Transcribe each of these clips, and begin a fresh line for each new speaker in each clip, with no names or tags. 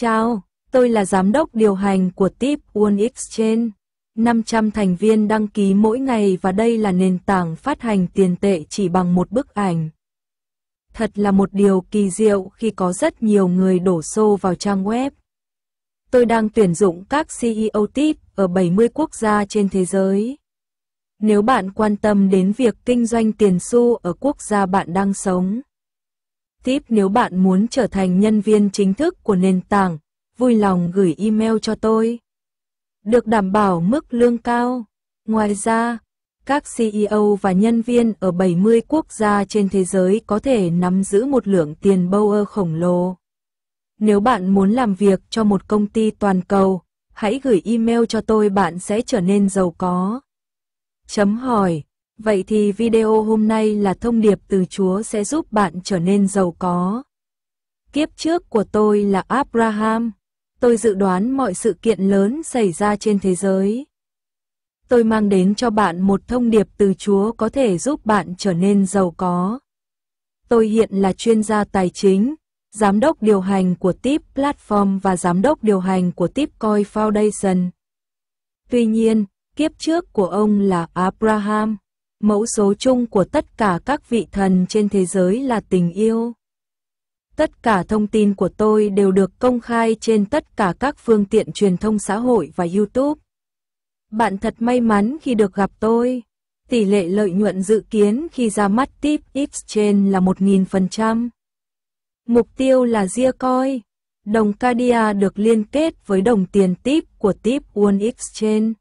Chào, tôi là giám đốc điều hành của Tip One Exchange. 500 thành viên đăng ký mỗi ngày và đây là nền tảng phát hành tiền tệ chỉ bằng một bức ảnh. Thật là một điều kỳ diệu khi có rất nhiều người đổ xô vào trang web. Tôi đang tuyển dụng các CEO tip ở 70 quốc gia trên thế giới. Nếu bạn quan tâm đến việc kinh doanh tiền xu ở quốc gia bạn đang sống, tip nếu bạn muốn trở thành nhân viên chính thức của nền tảng, vui lòng gửi email cho tôi. Được đảm bảo mức lương cao. Ngoài ra, các CEO và nhân viên ở 70 quốc gia trên thế giới có thể nắm giữ một lượng tiền Bower khổng lồ. Nếu bạn muốn làm việc cho một công ty toàn cầu, hãy gửi email cho tôi bạn sẽ trở nên giàu có. Chấm hỏi Vậy thì video hôm nay là thông điệp từ Chúa sẽ giúp bạn trở nên giàu có. Kiếp trước của tôi là Abraham. Tôi dự đoán mọi sự kiện lớn xảy ra trên thế giới. Tôi mang đến cho bạn một thông điệp từ Chúa có thể giúp bạn trở nên giàu có. Tôi hiện là chuyên gia tài chính, giám đốc điều hành của Tip Platform và giám đốc điều hành của Tipcoin Foundation. Tuy nhiên, kiếp trước của ông là Abraham. Mẫu số chung của tất cả các vị thần trên thế giới là tình yêu. Tất cả thông tin của tôi đều được công khai trên tất cả các phương tiện truyền thông xã hội và YouTube. Bạn thật may mắn khi được gặp tôi. Tỷ lệ lợi nhuận dự kiến khi ra mắt tip trên là 1.000%. Mục tiêu là ria coi. Đồng Cardia được liên kết với đồng tiền tip của tip One Exchange.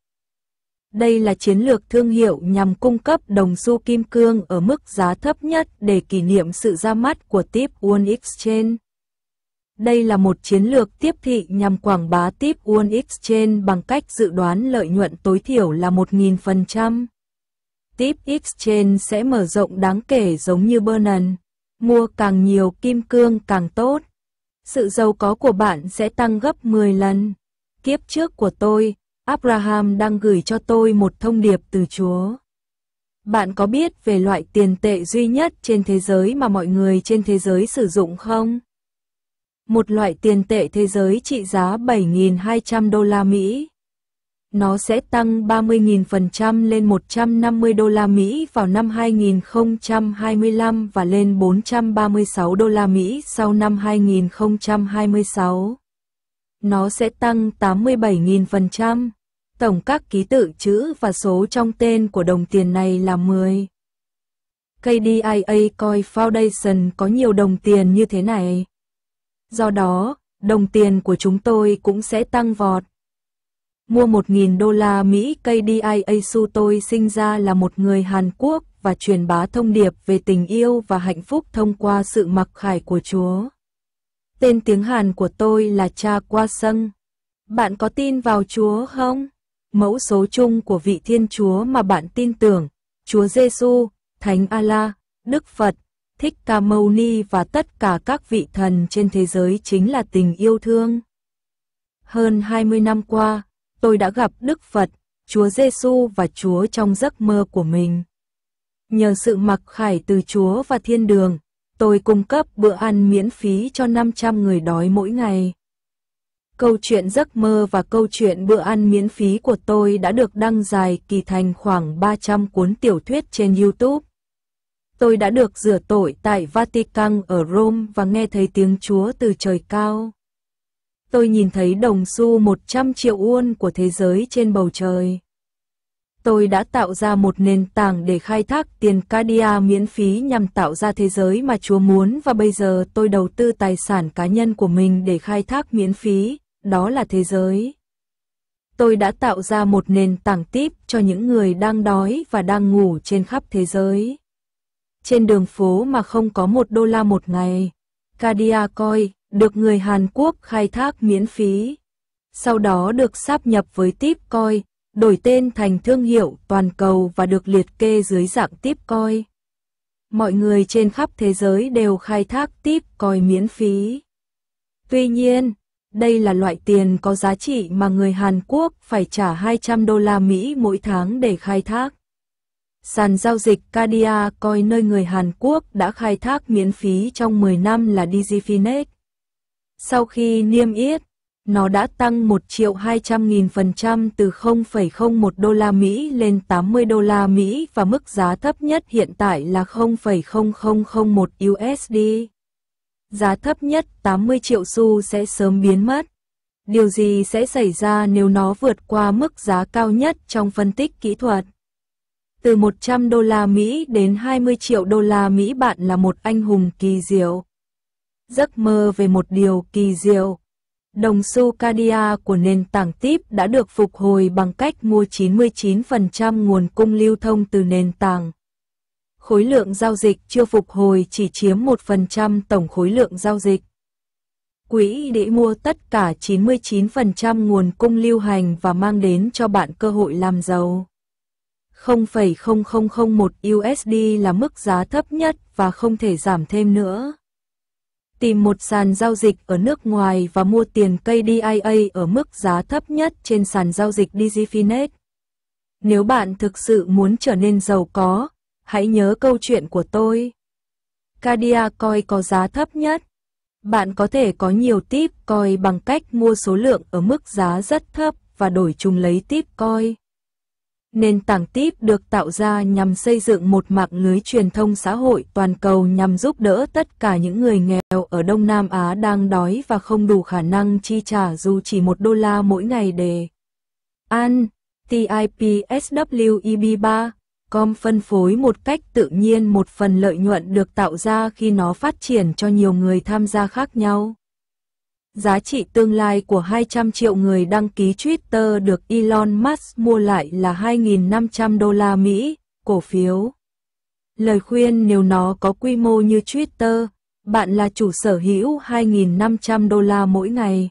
Đây là chiến lược thương hiệu nhằm cung cấp đồng xu kim cương ở mức giá thấp nhất để kỷ niệm sự ra mắt của Tip One Exchange. Đây là một chiến lược tiếp thị nhằm quảng bá Tip One Exchange bằng cách dự đoán lợi nhuận tối thiểu là 1.000%. Tip Exchange sẽ mở rộng đáng kể giống như Bernan. Mua càng nhiều kim cương càng tốt. Sự giàu có của bạn sẽ tăng gấp 10 lần. Kiếp trước của tôi, Abraham đang gửi cho tôi một thông điệp từ Chúa. Bạn có biết về loại tiền tệ duy nhất trên thế giới mà mọi người trên thế giới sử dụng không? Một loại tiền tệ thế giới trị giá 7.200 đô la Mỹ. Nó sẽ tăng 30.000% lên 150 đô la Mỹ vào năm 2025 và lên 436 đô la Mỹ sau năm 2026 nó sẽ tăng 87.000%, Tổng các ký tự chữ và số trong tên của đồng tiền này là 10. KDIA Coin Foundation có nhiều đồng tiền như thế này. Do đó, đồng tiền của chúng tôi cũng sẽ tăng vọt. Mua 1.000 đô la Mỹ KDIA Su tôi sinh ra là một người Hàn Quốc và truyền bá thông điệp về tình yêu và hạnh phúc thông qua sự mặc khải của Chúa. Tên tiếng Hàn của tôi là Cha Qua Sâng. Bạn có tin vào Chúa không? mẫu số chung của vị Thiên Chúa mà bạn tin tưởng, Chúa Giêsu, Thánh Allah, Đức Phật, Thích Ca Mâu Ni và tất cả các vị thần trên thế giới chính là tình yêu thương. Hơn 20 năm qua, tôi đã gặp Đức Phật, Chúa Giêsu và Chúa trong giấc mơ của mình. Nhờ sự mặc khải từ Chúa và thiên đường, tôi cung cấp bữa ăn miễn phí cho 500 người đói mỗi ngày. Câu chuyện giấc mơ và câu chuyện bữa ăn miễn phí của tôi đã được đăng dài kỳ thành khoảng 300 cuốn tiểu thuyết trên YouTube. Tôi đã được rửa tội tại Vatican ở Rome và nghe thấy tiếng Chúa từ trời cao. Tôi nhìn thấy đồng xu 100 triệu won của thế giới trên bầu trời. Tôi đã tạo ra một nền tảng để khai thác tiền cardia miễn phí nhằm tạo ra thế giới mà Chúa muốn và bây giờ tôi đầu tư tài sản cá nhân của mình để khai thác miễn phí, đó là thế giới. Tôi đã tạo ra một nền tảng tiếp cho những người đang đói và đang ngủ trên khắp thế giới. Trên đường phố mà không có một đô la một ngày, Kadia coi được người Hàn Quốc khai thác miễn phí. Sau đó được sáp nhập với tiếp coi, đổi tên thành thương hiệu toàn cầu và được liệt kê dưới dạng tiếp coi. Mọi người trên khắp thế giới đều khai thác tiếp coi miễn phí. Tuy nhiên, đây là loại tiền có giá trị mà người Hàn Quốc phải trả 200 đô la Mỹ mỗi tháng để khai thác. Sàn giao dịch Kadia coi nơi người Hàn Quốc đã khai thác miễn phí trong 10 năm là DigiFinex. Sau khi niêm yết, nó đã tăng 1 triệu 200 nghìn phần trăm từ 0,01 đô la Mỹ lên 80 đô la Mỹ và mức giá thấp nhất hiện tại là 0,0001 USD giá thấp nhất 80 triệu xu sẽ sớm biến mất. Điều gì sẽ xảy ra nếu nó vượt qua mức giá cao nhất trong phân tích kỹ thuật? Từ 100 đô la Mỹ đến 20 triệu đô la Mỹ bạn là một anh hùng kỳ diệu. Giấc mơ về một điều kỳ diệu. Đồng xu Cadia của nền tảng TIP đã được phục hồi bằng cách mua 99% nguồn cung lưu thông từ nền tảng khối lượng giao dịch chưa phục hồi chỉ chiếm 1% tổng khối lượng giao dịch. Quỹ để mua tất cả 99% nguồn cung lưu hành và mang đến cho bạn cơ hội làm giàu. 0,0001 USD là mức giá thấp nhất và không thể giảm thêm nữa. Tìm một sàn giao dịch ở nước ngoài và mua tiền KDIA ở mức giá thấp nhất trên sàn giao dịch DigiFinet. Nếu bạn thực sự muốn trở nên giàu có, hãy nhớ câu chuyện của tôi. Cardia coi có giá thấp nhất. Bạn có thể có nhiều tip coi bằng cách mua số lượng ở mức giá rất thấp và đổi chúng lấy tip coi. Nền tảng tip được tạo ra nhằm xây dựng một mạng lưới truyền thông xã hội toàn cầu nhằm giúp đỡ tất cả những người nghèo ở Đông Nam Á đang đói và không đủ khả năng chi trả dù chỉ một đô la mỗi ngày để ăn. TIPSWEB 3 com phân phối một cách tự nhiên một phần lợi nhuận được tạo ra khi nó phát triển cho nhiều người tham gia khác nhau. Giá trị tương lai của 200 triệu người đăng ký Twitter được Elon Musk mua lại là 2.500 đô la Mỹ, cổ phiếu. Lời khuyên nếu nó có quy mô như Twitter, bạn là chủ sở hữu 2.500 đô la mỗi ngày.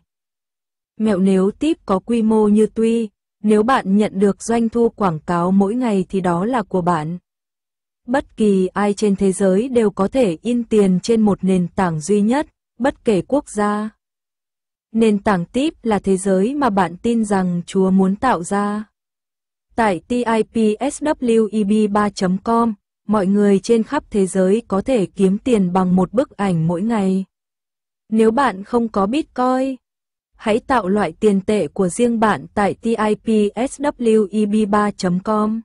Mẹo nếu tip có quy mô như Tuy, nếu bạn nhận được doanh thu quảng cáo mỗi ngày thì đó là của bạn. Bất kỳ ai trên thế giới đều có thể in tiền trên một nền tảng duy nhất, bất kể quốc gia. Nền tảng tip là thế giới mà bạn tin rằng Chúa muốn tạo ra. Tại tipswib 3.com, mọi người trên khắp thế giới có thể kiếm tiền bằng một bức ảnh mỗi ngày. Nếu bạn không có Bitcoin, hãy tạo loại tiền tệ của riêng bạn tại tipsweb3.com.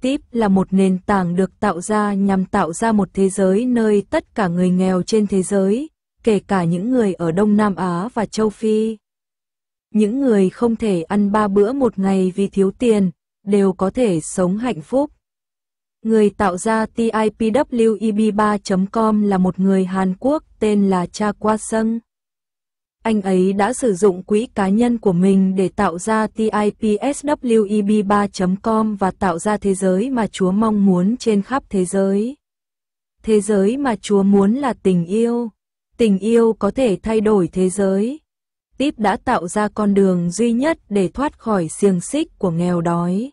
Tip là một nền tảng được tạo ra nhằm tạo ra một thế giới nơi tất cả người nghèo trên thế giới, kể cả những người ở Đông Nam Á và Châu Phi. Những người không thể ăn ba bữa một ngày vì thiếu tiền, đều có thể sống hạnh phúc. Người tạo ra TIPWEB3.com là một người Hàn Quốc tên là Cha Qua Sung anh ấy đã sử dụng quỹ cá nhân của mình để tạo ra TIPSWEB3.com và tạo ra thế giới mà Chúa mong muốn trên khắp thế giới. Thế giới mà Chúa muốn là tình yêu. Tình yêu có thể thay đổi thế giới. Tiếp đã tạo ra con đường duy nhất để thoát khỏi xiềng xích của nghèo đói.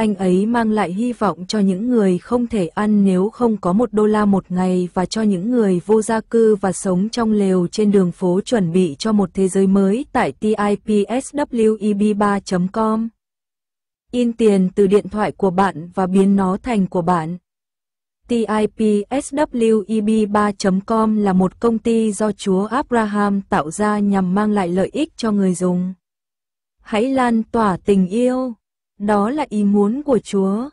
Anh ấy mang lại hy vọng cho những người không thể ăn nếu không có một đô la một ngày và cho những người vô gia cư và sống trong lều trên đường phố chuẩn bị cho một thế giới mới tại tipsweb3.com. In tiền từ điện thoại của bạn và biến nó thành của bạn. TIPSWEB3.com là một công ty do Chúa Abraham tạo ra nhằm mang lại lợi ích cho người dùng. Hãy lan tỏa tình yêu đó là ý muốn của Chúa.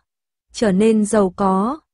Trở nên giàu có,